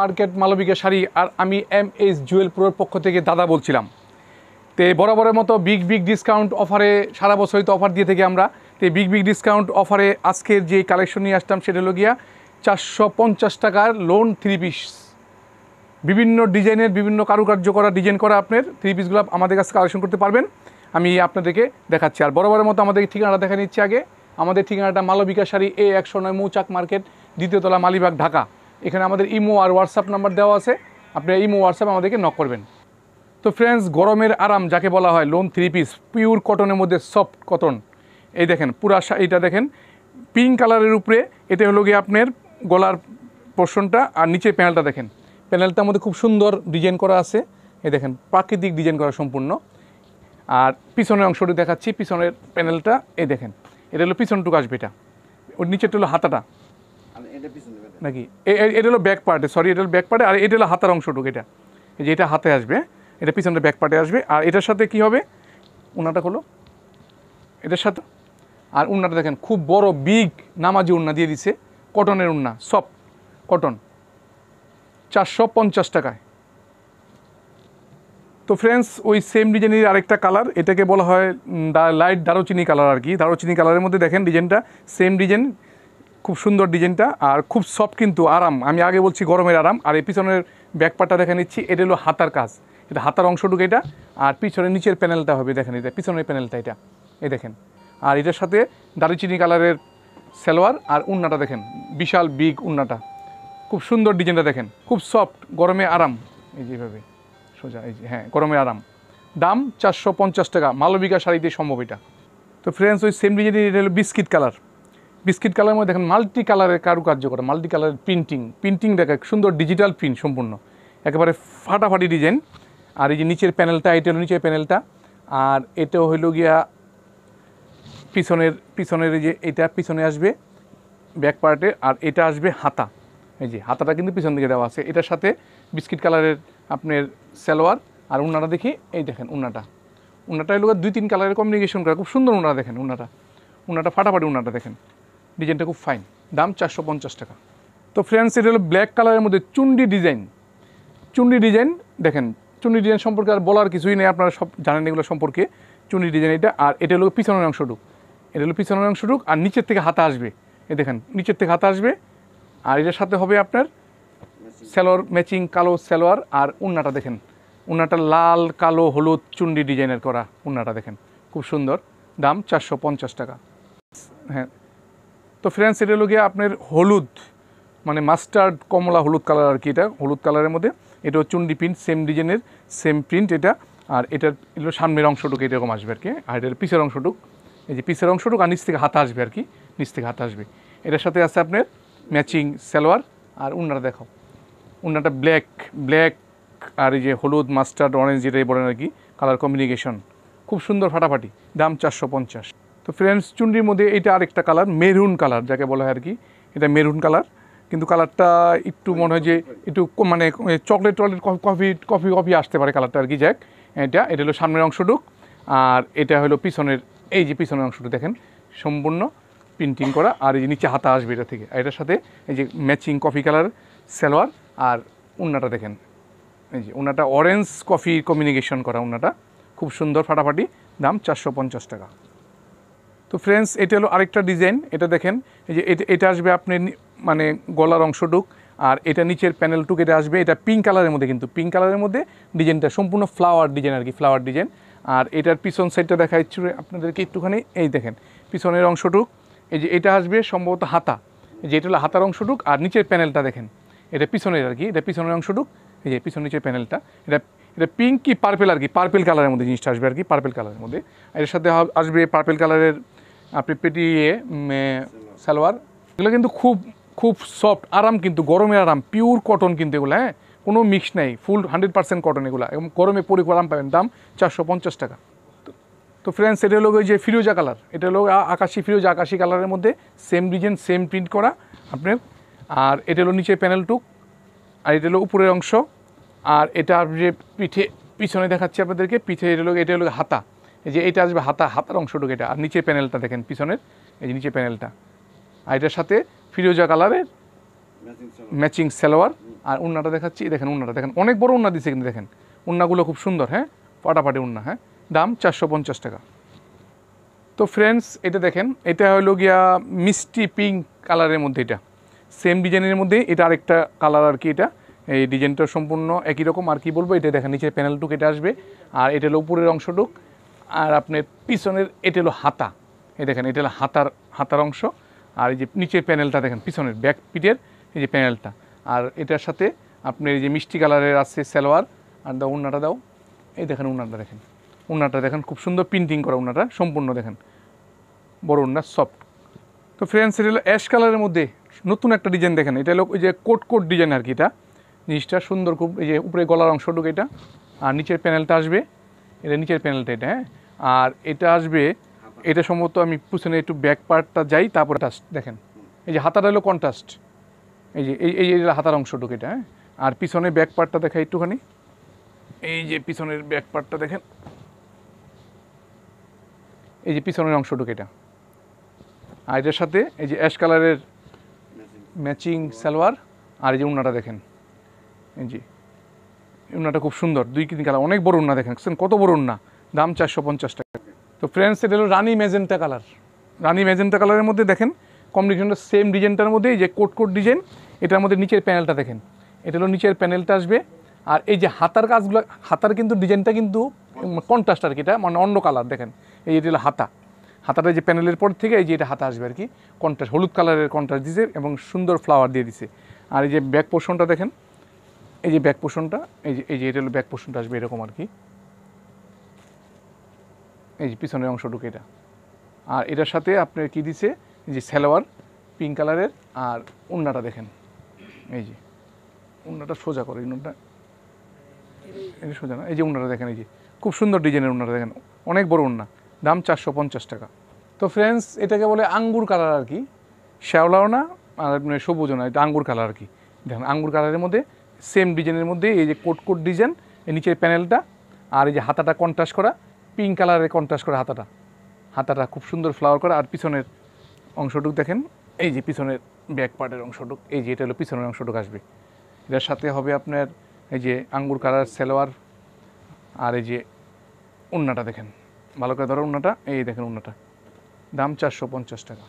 market Malavika sari আর আমি M H Jewel প্রোর পক্ষ থেকে দাদা বলছিলাম তে বরাবরের মতো বিগ বিগ ডিসকাউন্ট অফারে সারা বছরই তো অফার দিয়ে থেকে আমরা তে বিগ বিগ ডিসকাউন্ট অফারে আজকের যে কালেকশন নিয়ে আসতাম সেটা হলো গিয়া চারশো পঞ্চাশ টাকার লোন থ্রি পিস বিভিন্ন ডিজাইনের বিভিন্ন কারুকার্য করা ডিজাইন করা আপনার থ্রি পিসগুলো আমাদের কাছে কালেকশন করতে পারবেন আমি আপনাদেরকে দেখাচ্ছি আর বরাবরের মতো আমাদের ঠিকানাটা দেখা নিচ্ছে আগে আমাদের ঠিকানাটা মালবিকা শাড়ি এ একশো নয় মৌচাক মার্কেট দ্বিতীয়তলা মালিবাগ ঢাকা এখানে আমাদের ইমো আর হোয়াটসঅ্যাপ নাম্বার দেওয়া আছে আপনি ইমো হোয়াটসঅ্যাপ আমাদেরকে নক করবেন তো ফ্রেন্ডস গরমের আরাম যাকে বলা হয় লোন থ্রি পিস পিওর কটনের মধ্যে সফট কটন এই দেখেন পুরা এইটা দেখেন পিঙ্ক কালারের উপরে এতে হলো গিয়ে আপনার গলার পোর্শনটা আর নিচে প্যানেলটা দেখেন প্যানেলটার মধ্যে খুব সুন্দর ডিজাইন করা আছে এই দেখেন প্রাকৃতিক ডিজাইন করা সম্পূর্ণ আর পিছনের অংশটি দেখাচ্ছি পিছনের প্যানেলটা এই দেখেন এটা হলো পিছনটুকু আসবে এটা ওর নিচেরটা হলো হাতাটা নাকি এটা হলো ব্যাক পার্টে সরি এটা হলো ব্যাক পার্টে আর এটা হলো হাতার অংশটুকু এটা যে এটা হাতে আসবে এটা পিছনটা ব্যাক পার্টে আসবে আর এটার সাথে কি হবে উনাটা হলো এটার সাথে আর উন্নাটা দেখেন খুব বড় বিগ নামাজি উন্না দিয়ে দিছে কটনের উন্না সব কটন চারশো পঞ্চাশ টাকায় তো ফ্রেন্ডস ওই সেম ডিজাইনের আরেকটা কালার এটাকে বলা হয় লাইট দারুচিনি কালার আর কি দারুচিনি কালারের মধ্যে দেখেন ডিজাইনটা সেম ডিজাইন খুব সুন্দর ডিজাইনটা আর খুব সফট কিন্তু আরাম আমি আগে বলছি গরমের আরাম আর এই পিছনের ব্যাকপাটা দেখে নিচ্ছি এটা হলো হাতার কাজ এটা হাতার অংশটুকু এটা আর পিছনের নিচের প্যানেলটা হবে দেখেন এটা পিছনের প্যানেলটা এটা এই দেখেন আর এটার সাথে দারুচিনি কালারের সালোয়ার আর উন্নাটা দেখেন বিশাল বিগ উন্নাটা খুব সুন্দর ডিজাইনটা দেখেন খুব সফট গরমে আরাম এই যেভাবে সোজা এই যে হ্যাঁ গরমে আরাম দাম চারশো টাকা মালবিকা শাড়িতে সম্ভব এটা তো ফ্রেন্ডস ওই সেম ডিজাইনের এটা হলো বিস্কিট কালার বিস্কিট কালারের মধ্যে দেখেন মাল্টি কালারের কারুকার্য করে মাল্টি কালারের প্রিন্টিং প্রিন্টিং দেখা সুন্দর ডিজিটাল প্রিন্ট সম্পূর্ণ একেবারে ফাটাফাটি ডিজাইন আর এই যে নিচের প্যানেলটা এটা হলো নিচের প্যানেলটা আর এটা হইল গিয়া পিছনের পিছনের যে এটা পিছনে আসবে ব্যাক পার্টে আর এটা আসবে হাতা এই যে হাতাটা কিন্তু পিছন দিকে দেওয়া আছে এটার সাথে বিস্কিট কালারের আপনার সালোয়ার আর উন্নাটা দেখি এই দেখেন উন্নাটা উন্নাটা হলো দুই তিন কালারের কমিউনিকেশন করা খুব সুন্দর উন্নাটা দেখেন উন্নাটা উন্নাটা ফাটাফাটি উন্নাটা দেখেন ডিজাইনটা খুব ফাইন দাম চারশো পঞ্চাশ টাকা তো ফ্রেন্ডস এটা হলো ব্ল্যাক কালারের মধ্যে চুন্ডি ডিজাইন চুন্ডি ডিজাইন দেখেন চুন্ডি ডিজাইন সম্পর্কে আর বলার কিছুই নেই আপনারা সব জানেন এগুলো সম্পর্কে চুন্ডি ডিজাইন এটা আর এটা হলো পিছনের অংশটুক এটা হলো পিছনের অংশটুক আর নিচের থেকে হাতা আসবে এ দেখেন নিচের থেকে হাতা আসবে আর এটার সাথে হবে আপনার স্যালোয়ার ম্যাচিং কালো স্যালোয়ার আর উন্নাটা দেখেন উন্নাটা লাল কালো হলুদ চুন্ডি ডিজাইনের করা উন্নাটা দেখেন খুব সুন্দর দাম চারশো পঞ্চাশ টাকা হ্যাঁ তো ফ্রেন্ডস এটা হলো গিয়ে আপনার হলুদ মানে মাস্টার্ড কমলা হলুদ কালার আর কি এটা হলুদ কালারের মধ্যে এটা চুন্ডি প্রিন্ট সেম ডিজাইনের সেম প্রিন্ট এটা আর এটার এগুলো সামনের অংশটুকু এরকম আসবে আর কি আর এটার পিসের অংশটুক এই যে পিসের অংশটুকু আর নিচ থেকে হাতা আসবে আর কি নিচ থেকে হাতা আসবে এটার সাথে আছে আপনার ম্যাচিং সালোয়ার আর উন্নাটা দেখো উন্নাটা ব্ল্যাক ব্ল্যাক আর এই যে হলুদ মাস্টার্ড অরেঞ্জ যেটাই বলেন আর কি কালার কম্বিনিকেশন খুব সুন্দর ফাটাফাটি দাম চারশো পঞ্চাশ তো ফ্রেন্ডস চুনরির মধ্যে এটা আরেকটা কালার মেরুন কালার যাকে বলা হয় আর কি এটা মেরুন কালার কিন্তু কালারটা একটু মনে হয় যে একটু মানে চকলেট টকলেট কফি কফি কফি আসতে পারে কালারটা আর কি যাক এটা এটা হলো সামনের অংশটুক আর এটা হলো পিছনের এই যে পিছনের অংশটুক দেখেন সম্পূর্ণ প্রিন্টিং করা আর এই যে নিচে হাতা আসবে এটা থেকে এটার সাথে এই যে ম্যাচিং কফি কালার সালোয়ার আর উন্নাটা দেখেন এই যে উন্নাটা অরেঞ্জ কফি কমিউনিকেশন করা উন্নাটা খুব সুন্দর ফাটাফাটি দাম চারশো টাকা তো ফ্রেন্ডস এটা হলো আরেকটা ডিজাইন এটা দেখেন এই যে এটা আসবে আপনি মানে গলার অংশটুক আর এটা নিচের প্যানেলটুক এটা আসবে এটা পিঙ্ক কালারের মধ্যে কিন্তু পিঙ্ক কালারের মধ্যে ডিজাইনটা সম্পূর্ণ ফ্লাওয়ার ডিজাইন আর কি ফ্লাওয়ার ডিজাইন আর এটার পিছন সাইডটা দেখা যাচ্ছে আপনাদেরকে একটুখানি এই দেখেন পিছনের অংশটুক এই যে এটা আসবে সম্ভবত হাতা যে এটা হলো হাতার অংশটুক আর নিচের প্যানেলটা দেখেন এটা পিছনের আর কি এটা পিছনের অংশটুক এই যে পিছনের নিচের প্যানেলটা এটা এটা পিঙ্ক কি পার্পেল আর কি পার্পেল কালারের মধ্যে জিনিসটা আসবে আর কি পার্পেল কালারের মধ্যে এর সাথে আসবে পার্পেল কালারের আপনি পেটি ইয়ে সালোয়ার এগুলো কিন্তু খুব খুব সফট আরাম কিন্তু গরমের আরাম পিওর কটন কিন্তু এগুলো হ্যাঁ কোনো মিক্স নাই ফুল হান্ড্রেড পার্সেন্ট কটন এগুলো এবং গরমে পরি আরাম পাবেন দাম চারশো পঞ্চাশ টাকা তো ফ্রেন্ডস এটা হলো ওই যে ফিরোজা কালার এটা হলো আকাশি ফিরোজা আকাশি কালারের মধ্যে সেম ডিজাইন সেম প্রিন্ট করা আপনার আর এটা হলো নিচে প্যানেল টুক আর এটা হলো উপরের অংশ আর এটা যে পিঠে পিছনে দেখাচ্ছি আপনাদেরকে পিঠে এটা হলো এটা হলো হাতা এই যে এটা আসবে হাতা হাতার অংশটুকু এটা আর নিচে প্যানেলটা দেখেন পিছনের এই যে নিচে প্যানেলটা আর এটার সাথে ফিরোজা কালারের ম্যাচিং সালোয়ার আর উন্নাটা দেখাচ্ছি দেখেন উন্নাটা দেখেন অনেক বড় উন্না দিচ্ছে কিন্তু দেখেন উন্নাগুলো খুব সুন্দর হ্যাঁ ফাটাফাটি উন্না হ্যাঁ দাম চারশো পঞ্চাশ টাকা তো ফ্রেন্ডস এটা দেখেন এটা হলো গিয়া মিষ্টি পিঙ্ক কালারের মধ্যে এটা সেম ডিজাইনের মধ্যে এটা আরেকটা কালার আর কি এটা এই ডিজাইনটা সম্পূর্ণ একই রকম আর কি বলবো এটা দেখেন নিচের প্যানেলটুক এটা আসবে আর এটা হলো উপরের অংশটুক আর আপনার পিছনের এটেলো হলো হাতা এই দেখেন এটেলো হলো হাতার হাতার অংশ আর এই যে নিচের প্যানেলটা দেখেন পিছনের ব্যাক পিটের এই যে প্যানেলটা আর এটার সাথে আপনার এই যে মিষ্টি কালারের আছে সালোয়ার আর দাও উন্নাটা দাও এই দেখেন উন্নাটা দেখেন উন্নাটা দেখেন খুব সুন্দর প্রিন্টিং করা উন্নাটা সম্পূর্ণ দেখেন বড় উন্না সফট তো ফ্রেন্ডস এটা হলো অ্যাশ কালারের মধ্যে নতুন একটা ডিজাইন দেখেন এটা হলো ওই যে কোট কোট ডিজাইন আর কি এটা জিনিসটা সুন্দর খুব এই যে উপরে গলার অংশটুকু এটা আর নিচের প্যানেলটা আসবে এটা নিচের প্যানেলটা এটা হ্যাঁ আর এটা আসবে এটা সম্ভবত আমি পিছনে একটু ব্যাক পার্টটা যাই তারপরে টাস্ট দেখেন এই যে হাতার হলো কন্ট্রাস্ট এই যে এই এই হাতার অংশটুকু এটা হ্যাঁ আর পিছনে ব্যাক পার্টটা দেখাই একটুখানি এই যে পিছনের ব্যাক পার্টটা দেখেন এই যে পিছনের অংশটুকু এটা আর এটার সাথে এই যে অ্যাশ কালারের ম্যাচিং সালোয়ার আর এই যে উন্নাটা দেখেন এই যে উন্নাটা খুব সুন্দর দুই তিন কালার অনেক বড় উন্না দেখেন কত বড় উন্না দাম চারশো পঞ্চাশ টাকা তো ফ্রেন্ডস এটা হলো রানি মেজেন্টা কালার রানি মেজেন্টা কালারের মধ্যে দেখেন কম্বিনেশনটা সেম ডিজাইনটার মধ্যেই যে কোট কোট ডিজাইন এটার মধ্যে নিচের প্যানেলটা দেখেন এটা হলো নিচের প্যানেলটা আসবে আর এই যে হাতার কাজগুলো হাতার কিন্তু ডিজাইনটা কিন্তু কন্ট্রাস্ট আর কি এটা মানে অন্য কালার দেখেন এই এটা হলো হাতা হাতাটা যে প্যানেলের পর থেকে এই যে এটা হাতা আসবে আর কি কন্ট্রাস্ট হলুদ কালারের কন্ট্রাস্ট দিয়েছে এবং সুন্দর ফ্লাওয়ার দিয়ে দিছে আর এই যে ব্যাক পোর্শনটা দেখেন এই যে ব্যাক পোর্শনটা এই যে এই যে এটা হলো ব্যাক পোর্শনটা আসবে এরকম আর কি এই যে পিছনের অংশটুকু এটা আর এটার সাথে আপনার কি দিছে যে সালোয়ার পিঙ্ক কালারের আর উন্নাটা দেখেন এই যে উন্নাটা সোজা করে উন্নাটা এটা সোজা না এই যে উন্নাটা দেখেন এই যে খুব সুন্দর ডিজাইনের উন্নাটা দেখেন অনেক বড় উন্না দাম চারশো পঞ্চাশ টাকা তো ফ্রেন্ডস এটাকে বলে আঙ্গুর কালার আর কি শ্যাওলাও না আর মানে সবুজও না এটা আঙ্গুর কালার আর কি দেখেন আঙ্গুর কালারের মধ্যে সেম ডিজাইনের মধ্যে এই যে কোট কোট ডিজাইন এই নিচের প্যানেলটা আর এই যে হাতাটা কন্ট্রাস্ট করা পিঙ্ক কালারে কন্ট্রাস্ট করে হাতাটা হাতাটা খুব সুন্দর ফ্লাওয়ার করা আর পিছনের অংশটুক দেখেন এই যে পিছনের ব্যাক পার্টের অংশটুক এই যে এটা হলো পিছনের অংশটুক আসবে এটার সাথে হবে আপনার এই যে আঙ্গুর কালার সেলোয়ার আর এই যে উন্নাটা দেখেন ভালো করে ধরো উন্নাটা এই দেখেন উন্নাটা দাম চারশো পঞ্চাশ টাকা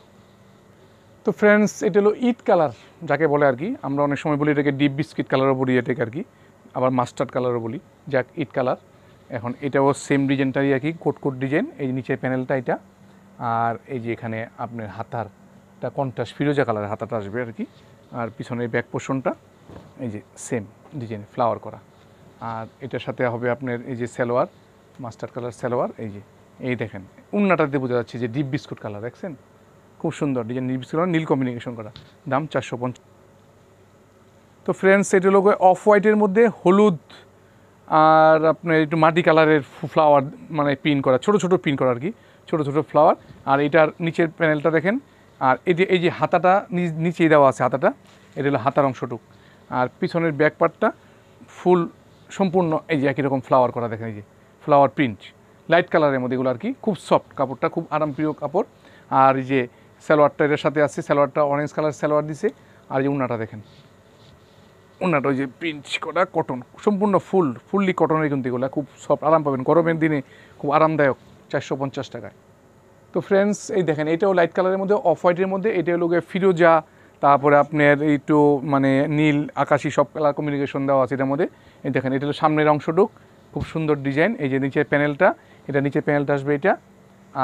তো ফ্রেন্ডস এটা হলো ইট কালার যাকে বলে আর কি আমরা অনেক সময় বলি এটাকে ডিপ বিস্কিট কালারও বলি এটাকে আর কি আবার মাস্টার্ড কালারও বলি যাক ইট কালার এখন এটাও সেম ডিজাইনটাই আর কি কোট কোট ডিজাইন এই নিচের প্যানেলটা এটা আর এই যে এখানে আপনার হাতারটা কন্ট্রাস্ট ফিরোজা কালার হাতাটা আসবে আর কি আর পিছনের ব্যাক পোর্শনটা এই যে সেম ডিজাইন ফ্লাওয়ার করা আর এটার সাথে হবে আপনার এই যে সালোয়ার মাস্টার কালার সালোয়ার এই যে এই দেখেন উন্নাটাতে বোঝা যাচ্ছে যে ডিপ বিস্কুট কালার দেখছেন খুব সুন্দর ডিজাইন ডিপ বিস্কুট কালার নীল কম্বিনেশন করা দাম চারশো তো ফ্রেন্ডস এটা লোক অফ হোয়াইটের মধ্যে হলুদ আর আপনার একটু মাটি কালারের ফ্লাওয়ার মানে পিন করা ছোট ছোট পিন করা আর কি ছোটো ছোটো ফ্লাওয়ার আর এটার নিচের প্যানেলটা দেখেন আর এই যে এই যে হাতাটা নিচেই দেওয়া আছে হাতাটা এটা হলো হাতার অংশটুক আর পিছনের ব্যাক পার্টটা ফুল সম্পূর্ণ এই যে একই রকম ফ্লাওয়ার করা দেখেন এই যে ফ্লাওয়ার প্রিন্ট লাইট কালারের মধ্যে এগুলো আর কি খুব সফট কাপড়টা খুব আরামপ্রিয় কাপড় আর এই যে সালোয়ারটা এটার সাথে আছে সালোয়ারটা অরেঞ্জ কালার সালোয়ার দিছে আর এই উন্নাটা দেখেন ওনার ওই যে প্রিন্ট করা কটন সম্পূর্ণ ফুল ফুললি কটনের কিন্তু এগুলো খুব সব আরাম পাবেন গরমের দিনে খুব আরামদায়ক চারশো পঞ্চাশ টাকায় তো ফ্রেন্ডস এই দেখেন এটাও লাইট কালারের মধ্যে অফ হোয়াইটের মধ্যে এটা হলো ফিরোজা তারপরে আপনার একটু মানে নীল আকাশি সব কালার কমিউনিকেশন দেওয়া আছে এটার মধ্যে এই দেখেন এটা হলো সামনের অংশটুক খুব সুন্দর ডিজাইন এই যে নিচের প্যানেলটা এটা নিচের প্যানেলটা আসবে এটা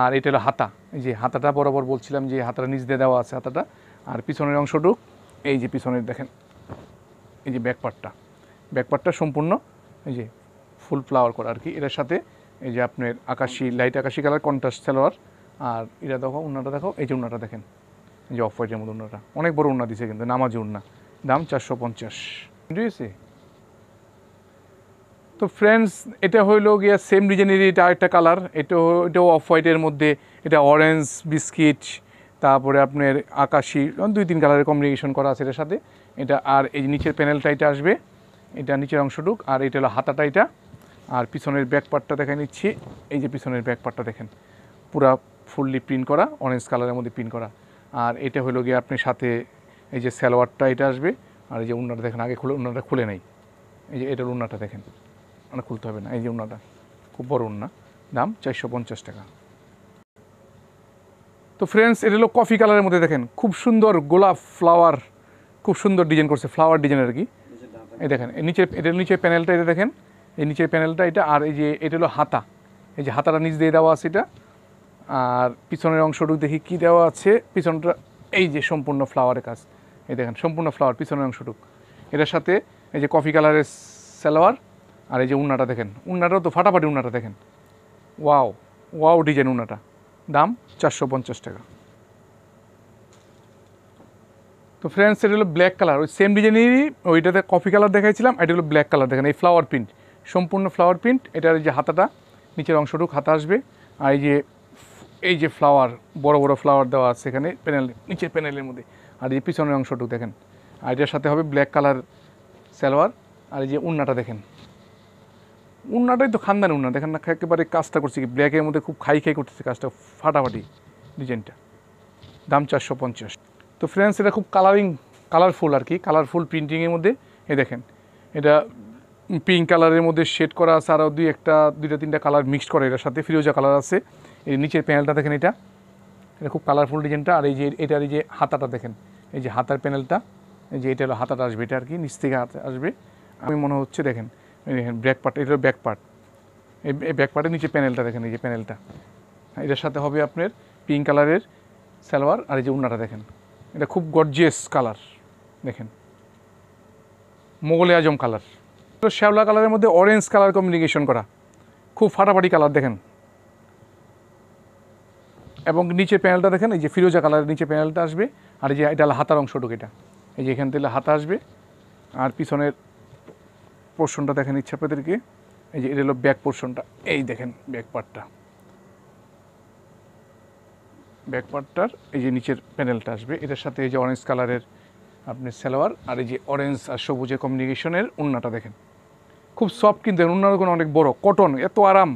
আর এটা হলো হাতা এই যে হাতাটা বরাবর বলছিলাম যে হাতাটা নিচ দিয়ে দেওয়া আছে হাতাটা আর পিছনের অংশটুক এই যে পিছনের দেখেন এই যে ব্যাকপার্টটা ব্যাকপার্টটা সম্পূর্ণ এই যে ফুল ফ্লাওয়ার করা আর কি এটার সাথে এই যে আপনার আকাশি লাইট আকাশি কালার কন্ট্রাস্ট সালোয়ার আর এটা দেখো উন্নাটা দেখো এই যে উন্নাটা দেখেন এই যে অফ হোয়াইটের মতো উন্নাটা অনেক বড় উন্না দিছে কিন্তু নামাজি উন্না দাম চারশো পঞ্চাশ বুঝেছি তো ফ্রেন্ডস এটা হইলো গিয়া সেম ডিজাইনের এটা একটা কালার এটা এটাও অফ হোয়াইটের মধ্যে এটা অরেঞ্জ বিস্কিট তারপরে আপনার আকাশি দুই তিন কালারের কম্বিনেশন করা আছে এটার সাথে এটা আর এই নিচের প্যানেলটা এটা আসবে এটা নিচের অংশটুক আর এটা হলো হাতাটা এটা আর পিছনের ব্যাক পার্টটা দেখে নিচ্ছি এই যে পিছনের ব্যাক পার্টটা দেখেন পুরা ফুললি প্রিন্ট করা অরেঞ্জ কালারের মধ্যে প্রিন্ট করা আর এটা হলো গিয়ে আপনি সাথে এই যে স্যালোয়ারটা এটা আসবে আর এই যে উন্নাটা দেখেন আগে খুলে উন্নাটা খুলে নেই এই যে এটার উন্নাটা দেখেন মানে খুলতে হবে না এই যে উন্নাটা খুব বড় উন্না দাম চারশো পঞ্চাশ টাকা তো ফ্রেন্ডস এটা হলো কফি কালারের মধ্যে দেখেন খুব সুন্দর গোলাপ ফ্লাওয়ার খুব সুন্দর ডিজাইন করছে ফ্লাওয়ার ডিজাইন আর কি এই দেখেন এই নিচে এটার নিচে প্যানেলটা এটা দেখেন এই নিচের প্যানেলটা এটা আর এই যে এটা হলো হাতা এই যে হাতাটা নিচ দিয়ে দেওয়া আছে এটা আর পিছনের অংশটুকু দেখি কি দেওয়া আছে পিছনটা এই যে সম্পূর্ণ ফ্লাওয়ারের কাজ এই দেখেন সম্পূর্ণ ফ্লাওয়ার পিছনের অংশটুকু এটার সাথে এই যে কফি কালারের সালোয়ার আর এই যে উন্নাটা দেখেন উন্নাটাও তো ফাটাফাটি উন্নাটা দেখেন ওয়াও ওয়াও ডিজাইন উন্নাটা দাম চারশো পঞ্চাশ টাকা তো ফ্রেন্ডস এটা হলো ব্ল্যাক কালার ওই সেম ডিজাইনেরই ওইটাতে কফি কালার দেখাইছিলাম এটা হলো ব্ল্যাক কালার দেখেন এই ফ্লাওয়ার প্রিন্ট সম্পূর্ণ ফ্লাওয়ার প্রিন্ট এটার যে হাতাটা নিচের অংশটুক হাতা আসবে আর এই যে এই যে ফ্লাওয়ার বড় বড় ফ্লাওয়ার দেওয়া আছে এখানে প্যানেল নিচের প্যানেলের মধ্যে আর এই পিছনের অংশটুকু দেখেন আর এটার সাথে হবে ব্ল্যাক কালার সালোয়ার আর এই যে উন্নাটা দেখেন উন্নাটাই তো খানদান উন্না দেখেন না একেবারে কাজটা করছে কি ব্ল্যাকের মধ্যে খুব খাই খাই করতেছে কাজটা ফাটাফাটি ডিজাইনটা দাম চারশো পঞ্চাশ তো ফ্রেন্ডস এটা খুব কালারিং কালারফুল আর কি কালারফুল প্রিন্টিংয়ের মধ্যে এ দেখেন এটা পিঙ্ক কালারের মধ্যে শেড করা আছে আরও দুই একটা দুইটা তিনটা কালার মিক্সড করা এটার সাথে ফিরোজা কালার আছে এই নিচের প্যানেলটা দেখেন এটা এটা খুব কালারফুল ডিজাইনটা আর এই যে এটার এই যে হাতাটা দেখেন এই যে হাতার প্যানেলটা এই যে এটা হলো হাতাটা আসবে এটা আর কি নিচ থেকে হাতে আসবে আমি মনে হচ্ছে দেখেন দেখেন ব্যাক পার্ট এটা ব্যাক পার্ট এই ব্যাক পার্টের নিচে প্যানেলটা দেখেন এই যে প্যানেলটা এটার সাথে হবে আপনার পিঙ্ক কালারের সালোয়ার আর এই যে উন্নাটা দেখেন এটা খুব গর্জিয়াস কালার দেখেন মোগলে আজম কালার শ্যাওলা কালারের মধ্যে অরেঞ্জ কালার কমিউনিকেশন করা খুব ফাটাফাটি কালার দেখেন এবং নিচে প্যানেলটা দেখেন এই যে ফিরোজা কালারের নিচে প্যানেলটা আসবে আর এই যে এটা হাতার অংশটুকু এটা এই যে এখান থেকে হাতা আসবে আর পিছনের পোর্শনটা দেখেন ইচ্ছা আপনাদেরকে এই যে এটা হলো ব্যাক পোর্শনটা এই দেখেন ব্যাক পার্টটা ব্যাকপার্টটার এই যে নিচের প্যানেলটা আসবে এটার সাথে এই যে অরেঞ্জ কালারের আপনি সালোয়ার আর এই যে অরেঞ্জ আর সবুজের কমিউনিকেশনের উন্নাটা দেখেন খুব সফট কিন্তু কোনো অনেক বড় কটন এত আরাম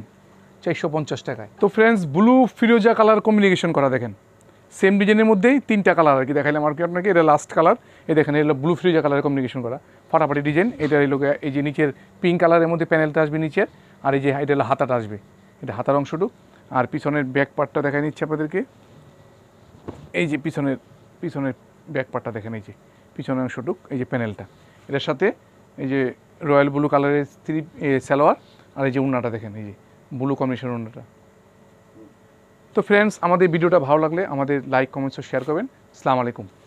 চারশো পঞ্চাশ টাকায় তো ফ্রেন্ডস ব্লু ফিরোজা কালার কমিউনিকেশন করা দেখেন সেম ডিজাইনের মধ্যেই তিনটা কালার আর কি দেখাইলাম আর কি আপনাকে এটা লাস্ট কালার এই দেখেন এটা ব্লু ফিরোজা কালার কমিউনিকেশন করা ফাটাফাটি ডিজাইন এটা এই লোকে এই যে নিচের পিঙ্ক কালারের মধ্যে প্যানেলটা আসবে নিচের আর এই যে এটা হাতাটা আসবে এটা হাতার অংশটুকু আর পিছনের ব্যাক পার্টটা দেখাই নিচ্ছে আপনাদেরকে এই যে পিছনের পিছনের ব্যাকপারটা দেখেন এই যে পিছনের অংশটুক এই যে প্যানেলটা এটার সাথে এই যে রয়্যাল ব্লু কালারের থ্রি সালোয়ার আর এই যে উন্নাটা দেখেন এই যে ব্লু কমিশন উন্নাটা তো ফ্রেন্ডস আমাদের ভিডিওটা ভালো লাগলে আমাদের লাইক কমেন্টস শেয়ার করবেন আসসালামু আলাইকুম